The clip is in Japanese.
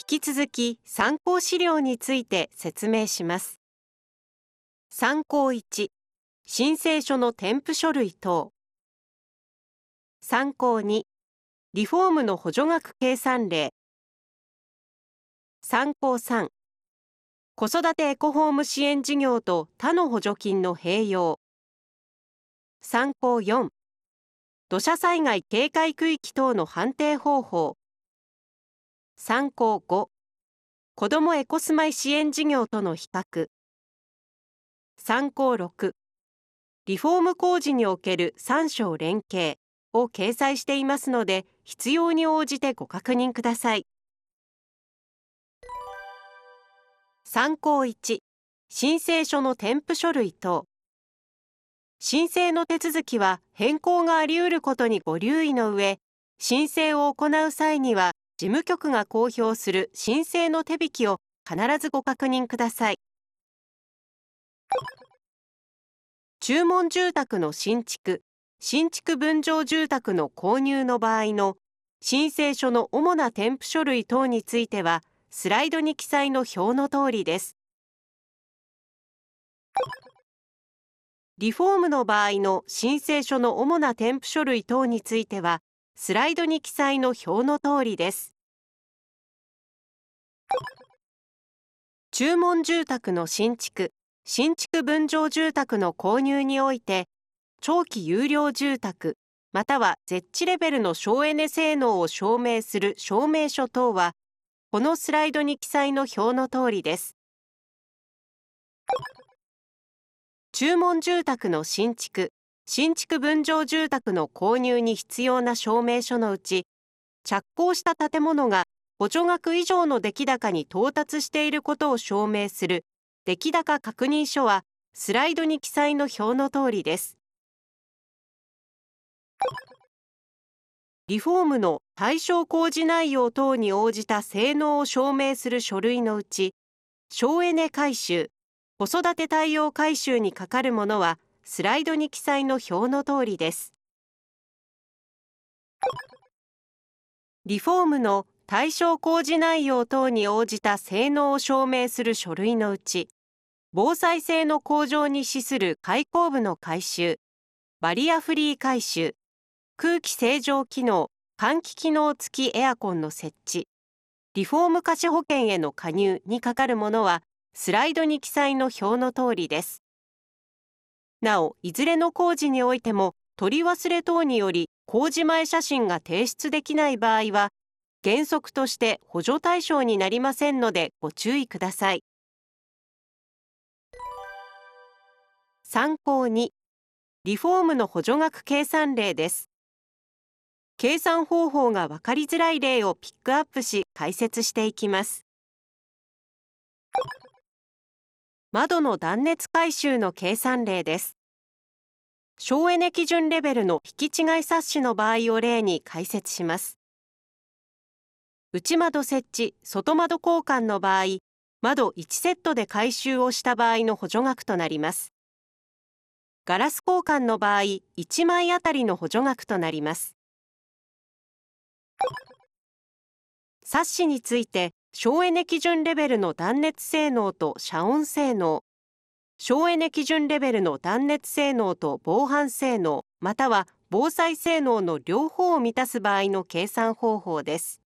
引き続き参考資料について説明します。参考1、申請書の添付書類等。参考2、リフォームの補助額計算例。参考3、子育てエコホーム支援事業と他の補助金の併用。参考4、土砂災害警戒区域等の判定方法。参考5子どもエコスマイ支援事業との比較参考6リフォーム工事における3章連携を掲載していますので必要に応じてご確認ください参考1申請書の添付書類等申請の手続きは変更がありうることにご留意の上申請を行う際には事務局が公表する申請の手引きを必ずご確認ください注文住宅の新築新築分譲住宅の購入の場合の申請書の主な添付書類等についてはスライドに記載の表の通りですリフォームの場合の申請書の主な添付書類等についてはスライドに記載の表の通りです注文住宅の新築新築分譲住宅の購入において長期有料住宅または地レベルの省エネ性能を証明する証明書等はこのスライドに記載の表の通りです注文住宅の新築新築分譲住宅の購入に必要な証明書のうち着工した建物が補助額以上の出来高に到達していることを証明する出来高確認書はスライドに記載の表の通りですリフォームの対象工事内容等に応じた性能を証明する書類のうち省エネ改修子育て対応改修に係るものはスライドに記載の表の通りですリフォームの対象工事内容等に応じた性能を証明する書類のうち防災性の向上に資する開口部の改修バリアフリー改修空気清浄機能換気機能付きエアコンの設置リフォーム貸し保険への加入にかかるものはスライドに記載の表の通りですなおいずれの工事においても取り忘れ等により工事前写真が提出できない場合は原則として補助対象になりませんのでご注意ください参考2リフォームの補助額計算例です計算方法が分かりづらい例をピックアップし解説していきます窓の断熱回収の計算例です省エネ基準レベルの引き違い冊子の場合を例に解説します内窓設置外窓交換の場合窓1セットで回収をした場合の補助額となりますガラス交換の場合1枚あたりの補助額となります冊子について省エネ基準レベルの断熱性能と遮音性能省エネ基準レベルの断熱性能と防犯性能または防災性能の両方を満たす場合の計算方法です